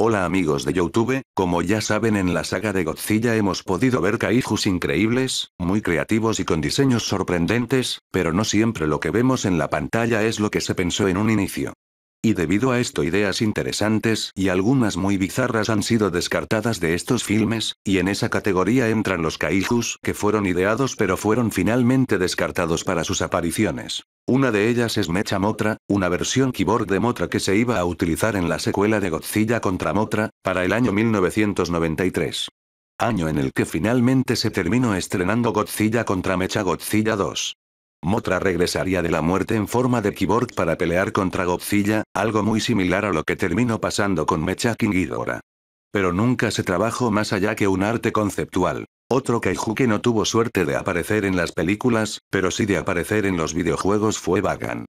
Hola amigos de Youtube, como ya saben en la saga de Godzilla hemos podido ver kaijus increíbles, muy creativos y con diseños sorprendentes, pero no siempre lo que vemos en la pantalla es lo que se pensó en un inicio. Y debido a esto ideas interesantes y algunas muy bizarras han sido descartadas de estos filmes, y en esa categoría entran los kaijus que fueron ideados pero fueron finalmente descartados para sus apariciones. Una de ellas es Mecha Motra, una versión keyboard de Motra que se iba a utilizar en la secuela de Godzilla contra Motra, para el año 1993. Año en el que finalmente se terminó estrenando Godzilla contra Mecha Godzilla 2. Motra regresaría de la muerte en forma de Kiborg para pelear contra Gobzilla, algo muy similar a lo que terminó pasando con Mecha King Ghidorah. Pero nunca se trabajó más allá que un arte conceptual. Otro kaiju que no tuvo suerte de aparecer en las películas, pero sí de aparecer en los videojuegos fue Bagan.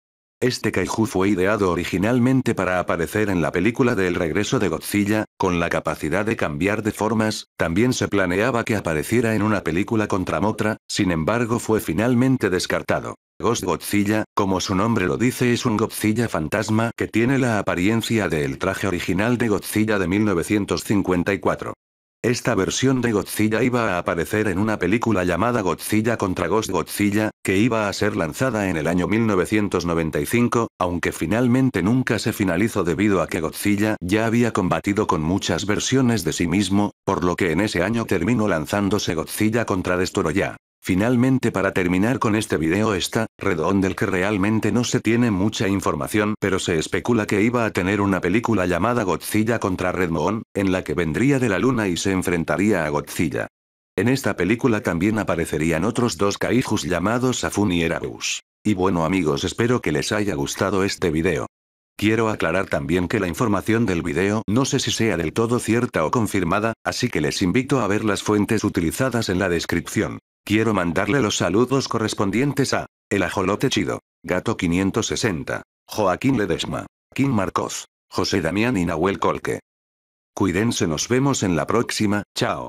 Este kaiju fue ideado originalmente para aparecer en la película del regreso de Godzilla, con la capacidad de cambiar de formas, también se planeaba que apareciera en una película contra Motra, sin embargo fue finalmente descartado. Ghost Godzilla, como su nombre lo dice, es un Godzilla fantasma que tiene la apariencia del traje original de Godzilla de 1954. Esta versión de Godzilla iba a aparecer en una película llamada Godzilla contra Ghost Godzilla, que iba a ser lanzada en el año 1995, aunque finalmente nunca se finalizó debido a que Godzilla ya había combatido con muchas versiones de sí mismo, por lo que en ese año terminó lanzándose Godzilla contra Destoroyah. Finalmente para terminar con este video está, Redon del que realmente no se tiene mucha información pero se especula que iba a tener una película llamada Godzilla contra Redmond, en la que vendría de la luna y se enfrentaría a Godzilla. En esta película también aparecerían otros dos kaijus llamados Afun y Erebus. Y bueno amigos espero que les haya gustado este video. Quiero aclarar también que la información del video no sé si sea del todo cierta o confirmada, así que les invito a ver las fuentes utilizadas en la descripción. Quiero mandarle los saludos correspondientes a El Ajolote Chido, Gato 560, Joaquín Ledesma, Kim Marcos, José Damián y Nahuel Colque. Cuídense, nos vemos en la próxima, chao.